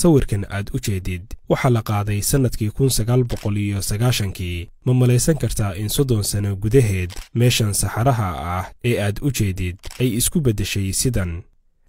sawirkan aad u jeedid waxaa la qaaday sannadkii kun sagaal boqol iyo sagaashankii ma malaysan kartaa in soddon sano gudaheed meeshan saxaraha ah ee aad u jeedid ay isku beddeshay sidan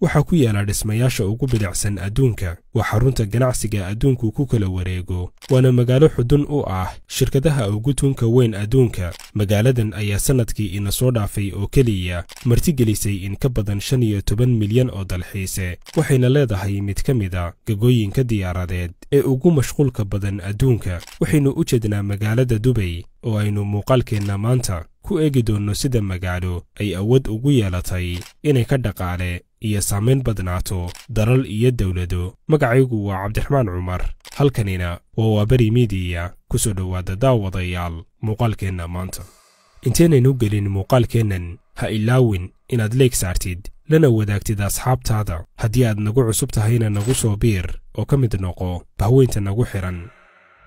waxaa ku yaala dhismayaasha ugu bidacsan adduunka waa xarunta ganacsiga adduunku ku kala wareego waana magaalo xudun u ah shirkadaha ugu tuunka weyn adduunka magaaladan ayaa sannadkii ina soo dhaafay oo keliya martigelisay in ka badan shan iyo toban milyan oo dalxiise waxayna leedahay mid ka mida ah gagooyinka diyaaradeed ee ugu mashquulka badan adduunka waxaynu u jeednaa magaalada dubay oo aynu muuqaalkeenna maanta ku eegi doonno sida magaalo ay awood ugu yeelatay inay ka dhaqaale iyo saameyn badnaato dalal iyo dowlado magacaygu waa cabdiraxmaan cumar halkanina waa waaberi miidiya ku soo dhowaada daawadayaal muuqaalkeenna maanta intaynaynu gelin muuqaalkeennan ha ilaawin inaad leeg saartid lana wadaagtid asxaabtaada haddii aad nagu cusub tahayna nagu soo biir oo ka mid noqo bahweynta nagu xidhan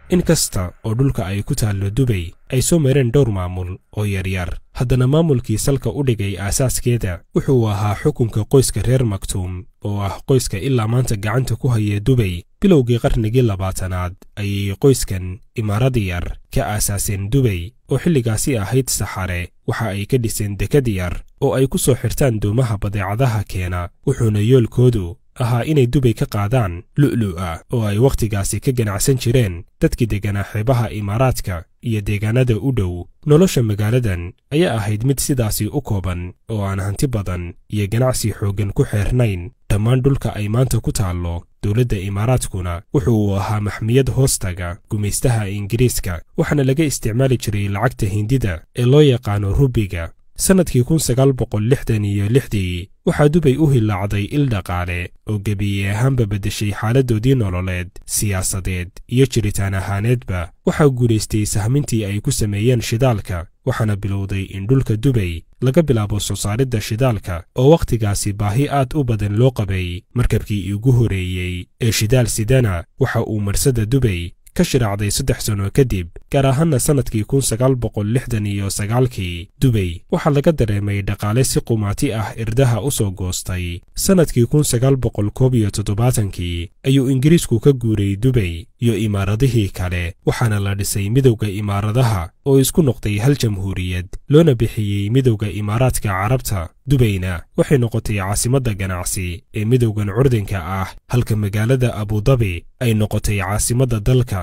in kasta oo dhulka ay ku taallo dubay ay soo mareen dhowr maamul oo yaryar haddana maamulkii salka u dhigay aasaaskeeda wuxuu ahaa xukunka qoyska reer maktuum oo ah qoyska ilaa maanta gacanta ku haya dubay bilowgii qarnigii labaatanaad ayay qoyskan imaarad yar ka aasaaseen dubay oo xilligaasi ahayd saxare waxa ay ka dhiseen dekad yar oo ay ku soo xirtaan doomaha badeecadaha keena wuxuuna yoolkoodu ahaa inay dubay ka qaadaan lulu''a oo ay wakhtigaasi ka ganacsan jireen dadkii degganaa xeebaha imaaraadka iyo deegaanada u dhow nolosha magaaladan ayaa ahayd mid sidaasi u kooban oo aan hanti badan iyo ganacsi xooggan ku xeernayn dhammaan dhulka ay maanta ku taallo dowladda imaaraadkuna wuxuu uu ahaa maxmiyad hoostaga gumaystaha ingiriiska waxaana laga isticmaali jiray lacagta hindida ee loo yaqaano rubiga sannadkii kun sagaal boqol lixdan iyo lixdii waxaa dubay u hilaacday il dhaqaale oo gebiye ahaanba beddeshay xaaladoodii nololeed siyaasadeed iyo jiritaan ahaaneedba waxaa guulaystay sahmintii ay ku sameeyeen shidaalka waxaana bilowday in dhulka dubay laga bilaabo soo saaridda shidaalka oo wakhtigaasi baahi aad u badan loo qabay markabkii igu horeeyey ee shidaal sidana waxa uu marsada dubay ka shiraacday saddex sano kadib gaar ahaanna sannadkii kun sagaal boqol lixdan iyo sagaalkii dubey waxaa laga dareemay dhaqaale si qumaati ah irdaha u soo goostay sannadkii kun sagaal boqol koob iyo toddobaatankii ayuu ingiriisku ka guuray dubey iyo imaaradihii kale waxaana la dhisay midowda imaaradaha oo isku noqday hal jamhuuriyad loona bixiyey midowda imaaraadka carabta dubayna waxay noqotay caasimadda ganacsi ee midowgan curdinka ah halka magaalada abudabi ay noqotay caasimadda dalka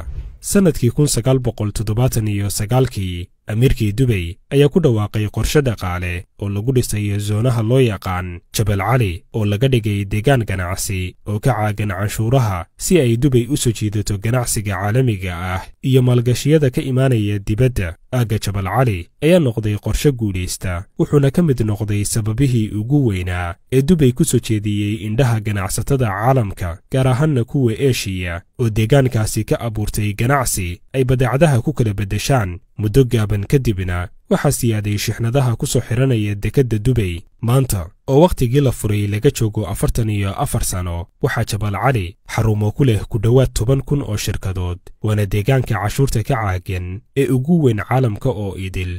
sannadkii kun sagaal boqol toddobaatan iyo sagaalkii amiirkii dubey ayaa ku dhawaaqay qorshe dhaqaale oo lagu dhisay zoonaha loo yaqaan jabal cali oo laga dhigay deegaan ganacsi oo ka caagan canshuuraha si ay dubey u soo jiidato ganacsiga caalamiga ah iyo maalgashiyada ka imaanaya dibadda aagga jabal cali ayaa noqday qorshe guulaysta wuxuuna ka mid noqday sababihii ugu weynaa ee dubey ku soo jeediyey indhaha ganacsatada caalamka gaar ahaanna kuwa eshiya oo deegaankaasi ka abuurtay ganacsi ay badeecadaha ku kala beddeshaan muddo gaaban kadibna waxaa siyaaday shixnadaha ku soo xiranaya dekedda dubay maanta oo wakhtigii la furay laga joogo afartan iyo afar sano waxaa jabaal cali xarumo ku leh ku dhowaad toban kun oo shirkadood waana deegaanka cashuurta ka caagan ee ugu weyn caalamka oo idil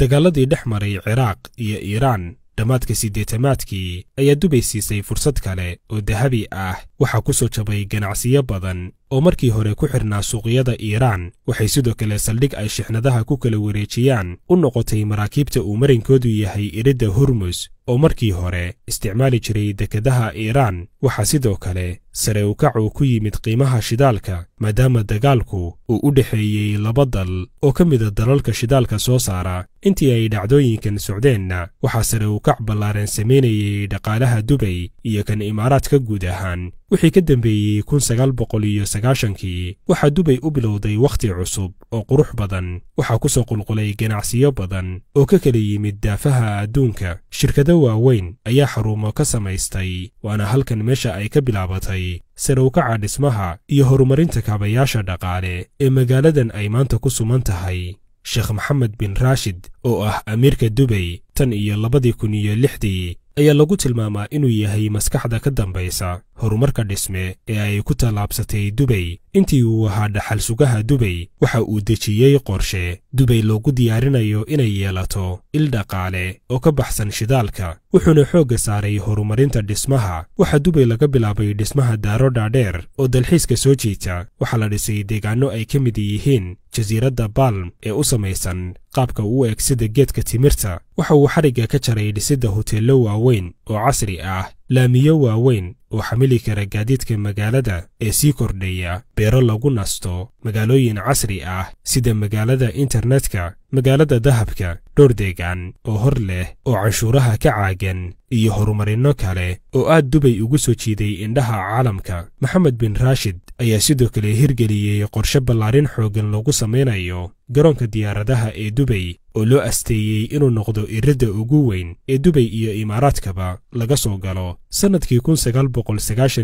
dagaaladii dhex maray ciraaq iyo iiraan dhammaadka siddeetamaadkii ayaa dubay siisay fursad kale oo dahabi ah waxaa ku soo jabay ganacsiyo badan oo markii hore ku xidhnaa suuqyada iiraan waxay sidoo kale saldhig ay shixnadaha ku kala wareejiyaan u noqotay maraakiibta uu marinkoodu yahay iridda hurmus oo markii hore isticmaali jiray dekedaha iiraan waxaa sidoo kale sare u kacu ku yimid qiimaha shidaalka maadaama dagaalku uu u dhexeeyey laba dal oo ka mida dalalka shidaalka soo saara intii ay dhacdooyinkan socdeenna waxaa sare u kac ballaaran samaynayay dhaqaalaha dubay iyo kan imaaraadka guud ahaan wixii ka dambeeyey kun sagaal boqol iyo sagaashankii waxaa dubay u bilowday wakhti cusub oo qurux badan waxaa ku soo qulqulay ganacsiyo badan oo ka kala yimid daafaha adduunka shirkado waaweyn ayaa xarumo ka samaystay waana halkan meesha ay ka bilaabatay sarowkaca dhismaha iyo horumarinta kaabayaasha dhaqaale ee magaaladan ay maanta ku suman tahay sheekh maxamed bin raashid oo ah amiirka dubey tan iyo labadii kun iyo lixdii ayaa lagu tilmaamaa inuu yahay maskaxda ka dambaysa horumarka dhisme ee ay ku tallaabsatay dubay intii uu ahaa dhaxal sugaha dubay waxa uu dejiyey qorshe dubay loogu diyaarinayo inay yeelato il dhaqaale oo ka baxsan shidaalka wuxuuna xoogga saaray horumarinta dhismaha waxaa dubay laga bilaabay dhismaha daaro dhaadheer oo dalxiiska soo jiita waxaa la dhisay deegaanno ay ka mid yihiin jasiiradda baalm ee u samaysan qaabka u eg sida geedka timirta waxa uu xarigga ka jaray dhisidda hoteello waaweyn oo casri ah laamiyo waaweyn oo xamili kara gaadiidka magaalada ee sii kordhaya beero lagu nasto magaalooyin casri ah sida magaalada internetka magaalada dahabka dhowr deegaan oo hor leh oo canshuuraha ka caagan iyo horumarinno kale oo aad dubay ugu soo jiiday indhaha caalamka maxamed bin raashid ayaa sidoo kale hirgeliyey qorshe ballaarin xooggan loogu samaynayo garoonka diyaaradaha ee dubay oo loo asteeyey inuu noqdo iradda ugu weyn ee dubay iyo imaaraadkaba laga soo galo sannadkii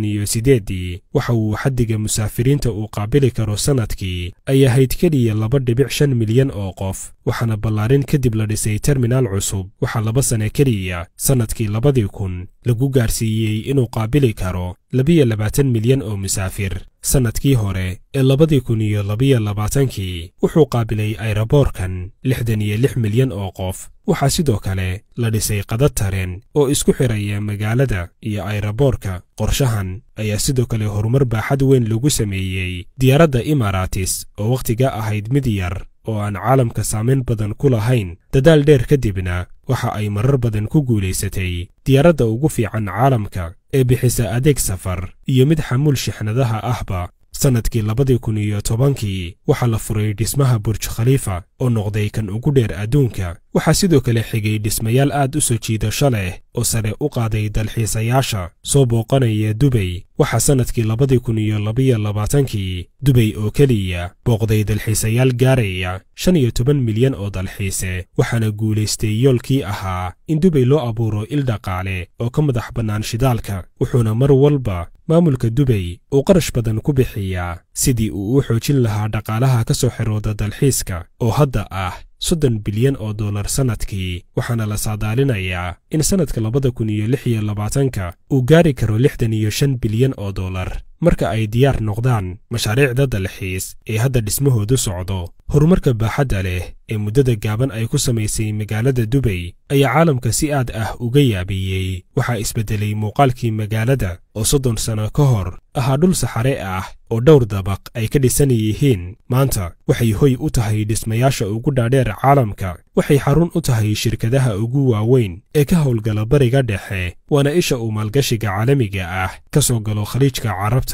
iyo siddeeddii waxa uu xaddiga musaafiriinta uu qaabili karo sannadkii ay ahayd keliya laba dhibic shan milyan oo qof waxaana ballaarin kadib la dhisay terminaal cusub waxaa laba sane keliya sannadkii labadii kun lagu gaarsiiyey inuu qaabili karo labiyo labaatan milyan oo musaafir sannadkii hore ee labadii kun iyo labiyo labaatankii wuxuu qaabilay ayroboorkan lixdan iyo lix milyan oo qof waxaa sidoo kale la dhisay qadad tareen oo isku xiraya magaalada iyo ayroboorka qorshahan ayaa sidoo kale horumar baaxad weyn lagu sameeyey diyaaradda imaraatis oo wakhtiga ahayd mid yar oo aan caalamka saamayn badan ku lahayn dadaal dheer kadibna waxa ay marar badan ku guulaysatay diyaaradda ugu fiican caalamka ee bixisa adeeg safar iyo mid xamuul shixnadaha ahba sannadkii labadii kun iyo tobankii waxaa la furay dhismaha burj khaliifa oo noqday kan ugu dheer adduunka waxaa sidoo kale xigay dhismayaal aad u soo jiidasho leh oo sare u qaaday dalxiisayaasha soo booqanaya dubay waxaa sannadkii labadii kun iyo labiyo labaatankii dubay oo keliya booqday dalxiisayaal gaaraya shan iyo toban milyan oo dalxiise waxaana guulaystay yoolkii ahaa in dubay loo abuuro il dhaqaale oo ka madax bannaan shidaalka wuxuuna mar walba maamulka dubay uu qarash badan ku bixiyaa sidii uu u xoojin lahaa dhaqaalaha ka soo xirooda dalxiiska oo hadda ah soddon bilyan oo dollar sannadkii waxaana la saadaalinayaa in sannadka labada kun iyo lix iyo labaatanka uu gaari karo lixdan iyo shan bilyan oo dollar marka ay diyaar noqdaan mashaariicda dalxiis ee hadda dhismahoodu socdo horumarka baaxadda leh ee muddada gaaban ay ku samaysay magaalada dubay ayaa caalamka si aad ah uga yaabiyey waxaa isbeddelay muuqaalkii magaalada oo soddon sano ka hor ahaa dhul saxare ah oo dhowr dabaq ay ka dhisan yihiin maanta waxay hoy u tahay dhismayaasha ugu dhaadheer caalamka waxay xarun u tahay shirkadaha ugu waaweyn ee ka howlgala bariga dhexe waana isha uu maalgashiga caalamiga ah ka soo galo khaliijka carabta